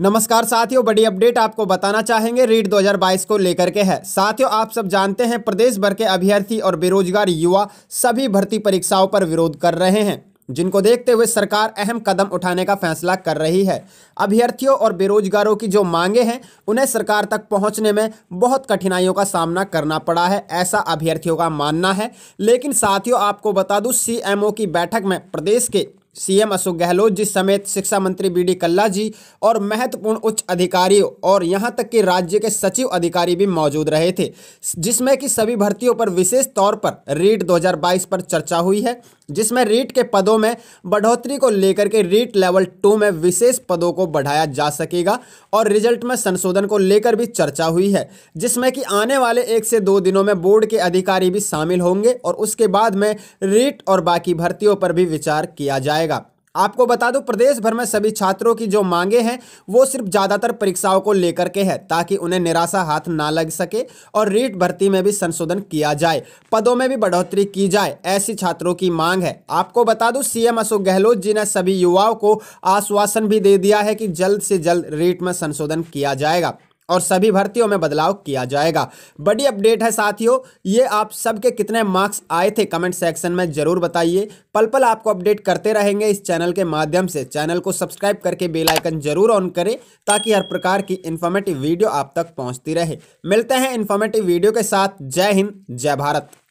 नमस्कार साथियों बड़ी अपडेट आपको बताना चाहेंगे रीट 2022 को लेकर के है साथियों आप सब जानते हैं प्रदेश भर के अभ्यर्थी और बेरोजगार युवा सभी भर्ती परीक्षाओं पर विरोध कर रहे हैं जिनको देखते हुए सरकार अहम कदम उठाने का फैसला कर रही है अभ्यर्थियों और बेरोजगारों की जो मांगे हैं उन्हें सरकार तक पहुंचने में बहुत कठिनाइयों का सामना करना पड़ा है ऐसा अभ्यर्थियों का मानना है लेकिन साथियों आपको बता दूं सीएमओ की बैठक में प्रदेश के सीएम अशोक गहलोत जी समेत शिक्षा मंत्री बी डी कल्ला जी और महत्वपूर्ण उच्च अधिकारी और यहां तक कि राज्य के सचिव अधिकारी भी मौजूद रहे थे जिसमें कि सभी भर्तियों पर विशेष तौर पर रीट 2022 पर चर्चा हुई है जिसमें रीट के पदों में बढ़ोतरी को लेकर के रीट लेवल टू में विशेष पदों को बढ़ाया जा सकेगा और रिजल्ट में संशोधन को लेकर भी चर्चा हुई है जिसमें कि आने वाले एक से दो दिनों में बोर्ड के अधिकारी भी शामिल होंगे और उसके बाद में रीट और बाकी भर्तियों पर भी विचार किया जाएगा जाएगा आपको बता दूं प्रदेश भर में सभी छात्रों की जो मांगे हैं वो सिर्फ ज़्यादातर परीक्षाओं को लेकर के है ताकि उन्हें निराशा हाथ ना लग सके और रीट भर्ती में भी संशोधन किया जाए पदों में भी बढ़ोतरी की जाए ऐसी छात्रों की मांग है आपको बता दूं सीएम अशोक गहलोत जी ने सभी युवाओं को आश्वासन भी दे दिया है कि जल्द से जल्द रीट में संशोधन किया जाएगा और सभी भर्तियों में बदलाव किया जाएगा बड़ी अपडेट है साथियों ये आप सबके कितने मार्क्स आए थे कमेंट सेक्शन में ज़रूर बताइए पल पल आपको अपडेट करते रहेंगे इस चैनल के माध्यम से चैनल को सब्सक्राइब करके बेल आइकन जरूर ऑन करें ताकि हर प्रकार की इन्फॉर्मेटिव वीडियो आप तक पहुंचती रहे मिलते हैं इन्फॉर्मेटिव वीडियो के साथ जय हिंद जय भारत